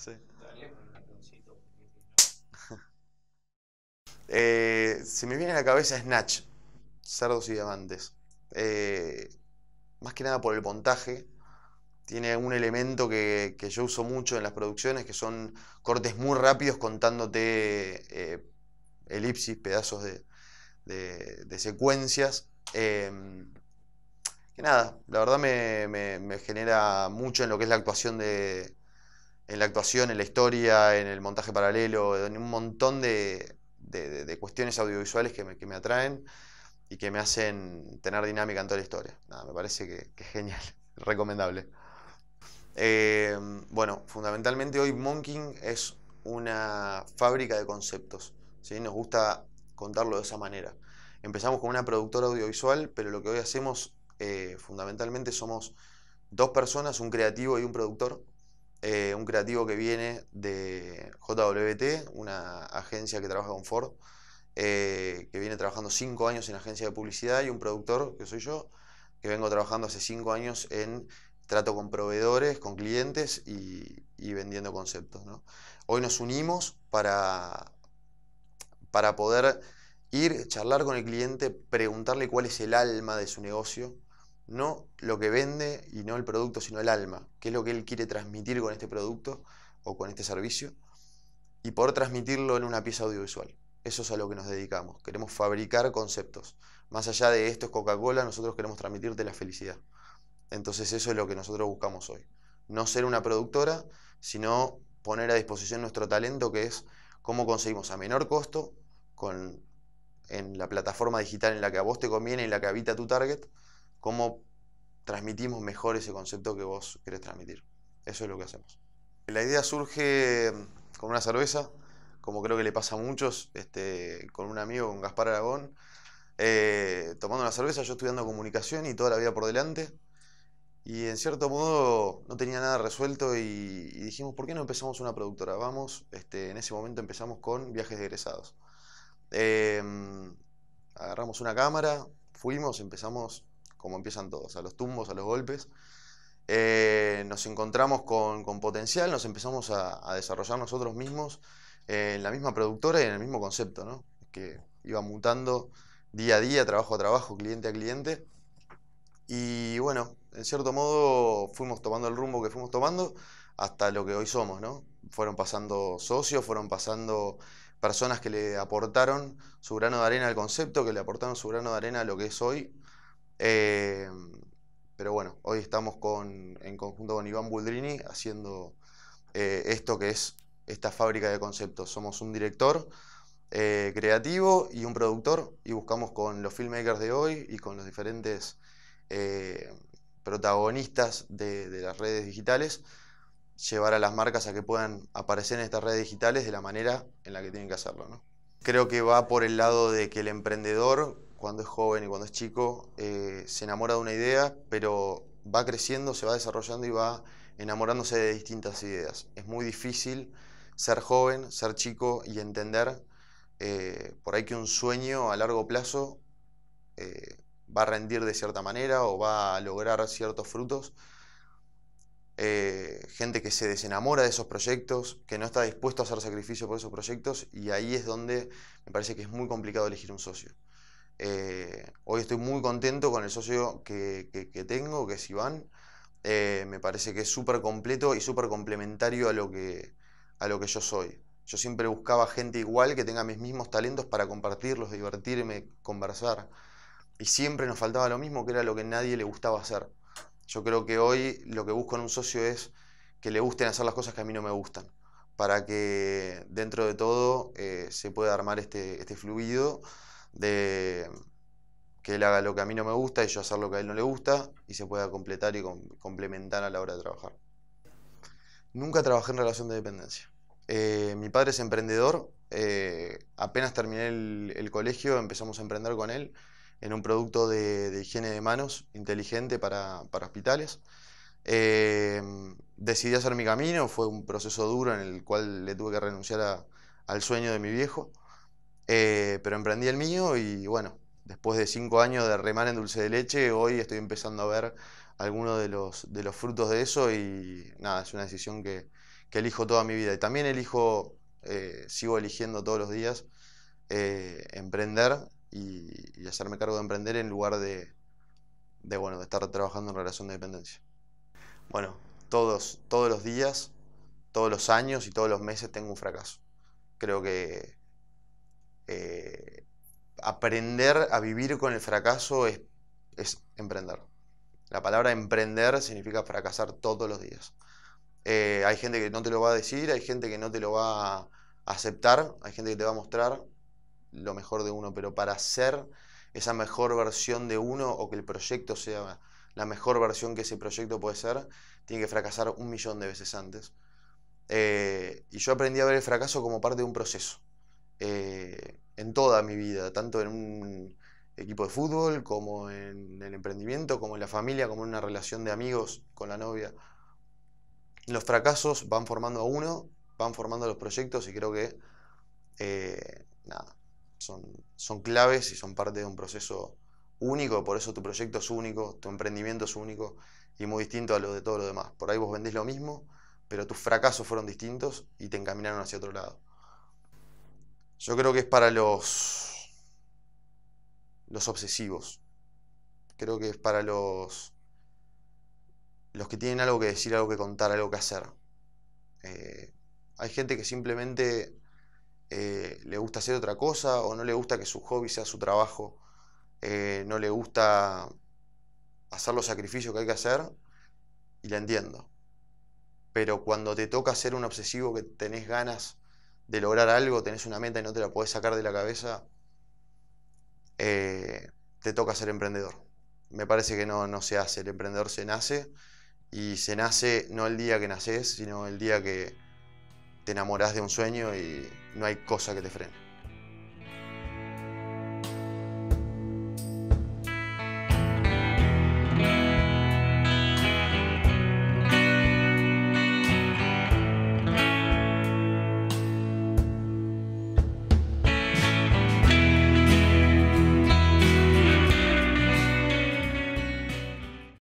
Eh, se me viene a la cabeza Snatch, Cerdos y Diamantes. Eh, más que nada por el montaje. Tiene un elemento que, yo uso mucho en las producciones, que son cortes muy rápidos contándote eh, elipsis, pedazos de, secuencias. Em, que nada, la verdad me genera mucho en lo que es la actuación de, en la actuación, en la historia, en el montaje paralelo, en un montón de, cuestiones audiovisuales que me, atraen y que me hacen tener dinámica en toda la historia. me parece que, es genial, recomendable. Eh, bueno, fundamentalmente hoy Monking es una fábrica de conceptos. ¿sí? Nos gusta contarlo de esa manera. Empezamos con una productora audiovisual, pero lo que hoy hacemos eh, fundamentalmente somos dos personas, un creativo y un productor, eh, un creativo que viene de JWT, una agencia que trabaja con Ford, eh, que viene trabajando cinco años en agencia de publicidad, y un productor, que soy yo, que vengo trabajando hace cinco años en trato con proveedores, con clientes y, vendiendo conceptos. Hoy nos unimos para, para poder ir, charlar con el cliente, preguntarle cuál es el alma de su negocio, no lo que vende y no el producto, sino el alma, qué es lo que él quiere transmitir con este producto o con este servicio, y por transmitirlo en una pieza audiovisual. Eso es a lo que nos dedicamos. Queremos fabricar conceptos. Más allá de esto es Coca-Cola, nosotros queremos transmitirte la felicidad. Entonces eso es lo que nosotros buscamos hoy. No ser una productora, sino poner a disposición nuestro talento, que es cómo conseguimos a menor costo, en la plataforma digital en la que a vos te conviene y en la que habita tu target, cómo transmitimos mejor ese concepto que vos querés transmitir. Eso es lo que hacemos. La idea surge mm, con una cerveza, como creo que le pasa a muchos, este, con un amigo, con Gaspar Aragón, eh, tomando una cerveza, yo estudiando comunicación y toda la vida por delante. Y en cierto modo no tenía nada resuelto y, dijimos, ¿por qué no empezamos una productora? Vamos, este, en ese momento empezamos con viajes de egresados. Em, agarramos una cámara, fuimos, empezamos como empiezan todos, a los tumbos, a los golpes. Eh, nos encontramos con, potencial, nos empezamos a, desarrollar nosotros mismos eh, en la misma productora y en el mismo concepto, ¿no? que iba mutando día a día, trabajo a trabajo, cliente a cliente. Y bueno, en cierto modo fuimos tomando el rumbo que fuimos tomando hasta lo que hoy somos, ¿no? Fueron pasando socios, fueron pasando personas que le aportaron su grano de arena al concepto, que le aportaron su grano de arena a lo que es hoy eh, pero bueno, hoy estamos en conjunto con Iván Buldrini haciendo eh, esto que es esta fábrica de conceptos. Somos un director eh, creativo y un productor y buscamos con los filmmakers de hoy y con los diferentes protagonistas de, las redes digitales llevar a las marcas a que puedan aparecer en estas redes digitales de la manera en la que tienen que hacerlo. Creo que va por el lado de que el emprendedor cuando es joven y cuando es chico, eh, se enamora de una idea, pero va creciendo, se va desarrollando y va enamorándose de distintas ideas. Es muy difícil ser joven, ser chico y entender eh, por ahí que un sueño a largo plazo eh, va a rendir de cierta manera o va a lograr ciertos frutos. gente que se desenamora de esos proyectos, que no está dispuesto a hacer sacrificio por esos proyectos y ahí es donde me parece que es muy complicado elegir un socio. Eh, hoy estoy muy contento con el socio que, tengo, que es Iván. Eh, me parece que es súper completo y súper complementario a lo, que, a lo que yo soy. Yo siempre buscaba gente igual que tenga mis mismos talentos para compartirlos, divertirme, conversar. Y siempre nos faltaba lo mismo, que era lo que nadie le gustaba hacer. Yo creo que hoy lo que busco en un socio es que le gusten hacer las cosas que a mí no me gustan, para que dentro de todo eh, se pueda armar este, este fluido de que él haga lo que a mí no me gusta y yo hacer lo que a él no le gusta y se pueda completar y complementar a la hora de trabajar. Nunca trabajé en relación de dependencia. Eh, mi padre es emprendedor, eh, apenas terminé el, colegio empezamos a emprender con él en un producto de, higiene de manos inteligente para, hospitales. Eh, decidí hacer mi camino, fue un proceso duro en el cual le tuve que renunciar al sueño de mi viejo. Eh, pero emprendí el mío y bueno, después de cinco años de remar en dulce de leche, hoy estoy empezando a ver algunos de los, de los frutos de eso y nada, es una decisión que, elijo toda mi vida. Y también elijo, eh, sigo eligiendo todos los días eh, emprender y, hacerme cargo de emprender en lugar de, de, bueno, de estar trabajando en relación de dependencia. Bueno, todos, todos los días, todos los años y todos los meses tengo un fracaso. Creo que eh, aprender a vivir con el fracaso es, emprender. La palabra emprender significa fracasar todos los días. Eh, hay gente que no te lo va a decir, hay gente que no te lo va a aceptar, hay gente que te va a mostrar lo mejor de uno, pero para ser esa mejor versión de uno o que el proyecto sea la mejor versión que ese proyecto puede ser, tiene que fracasar un millón de veces antes. Eh, y yo aprendí a ver el fracaso como parte de un proceso. Eh, en toda mi vida, tanto en un equipo de fútbol, como en el emprendimiento, como en la familia, como en una relación de amigos con la novia. Los fracasos van formando a uno, van formando los proyectos y creo que eh, son, son claves y son parte de un proceso único, por eso tu proyecto es único, tu emprendimiento es único y muy distinto a lo de todo lo demás. Por ahí vos vendés lo mismo, pero tus fracasos fueron distintos y te encaminaron hacia otro lado. Yo creo que es para los, los obsesivos. Creo que es para los, los que tienen algo que decir, algo que contar, algo que hacer. Eh, hay gente que simplemente eh, le gusta hacer otra cosa o no le gusta que su hobby sea su trabajo. Eh, no le gusta hacer los sacrificios que hay que hacer y la entiendo. Pero cuando te toca ser un obsesivo que tenés ganas de lograr algo, tenés una meta y no te la podés sacar de la cabeza, eh, te toca ser emprendedor. Me parece que no, no se hace, el emprendedor se nace y se nace no el día que naces, sino el día que te enamorás de un sueño y no hay cosa que te frene.